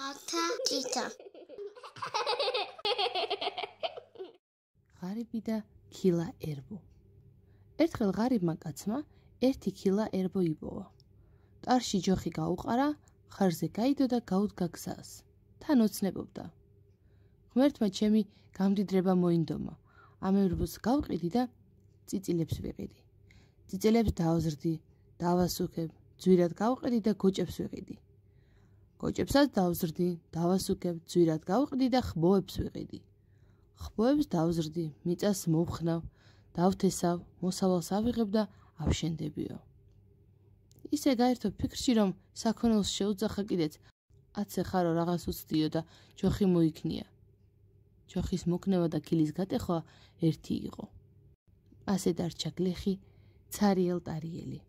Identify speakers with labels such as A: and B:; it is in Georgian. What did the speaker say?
A: ათა ტიტა
B: ღარიბი და ქილა ერბო ერთხელ ღარიბმა კაცმა ერთი ქილა ერბო იპოვა ტარში ჯოხი გაუყარა ხარზე გაიდო და გაუდგა გზას თან ოცნებობდა ღმერთმა ჩემი გამდიდრება მოინდომა ამ ერბოს გავყიდი და ციცილებს ვიყიდი ციცილებს დაوزრდი დავასუქებ ძვირად გავყიდი და გოჭებს ვიყიდი კოჭებსაც დავზრდი, დავასუქებ, ძვირად გავყდი და ხმოებს ვიყიდი. ხმოებს დავზრდი, მიწას მოვხნავ, დავთესავ, მოსავალს ავიღებ და ავშენდებიო. ისე გაერთო ფიქრში რომ საქონელს შეუძახა კიდეც, აცე ხარო რაღაც უცდიო და ჯოხი მოიქნია. ჯოხის მოკნევა და კილის გატეხვა ერთი იყო. ასე დარჩა გლეხი ცარიელ ტარიელი.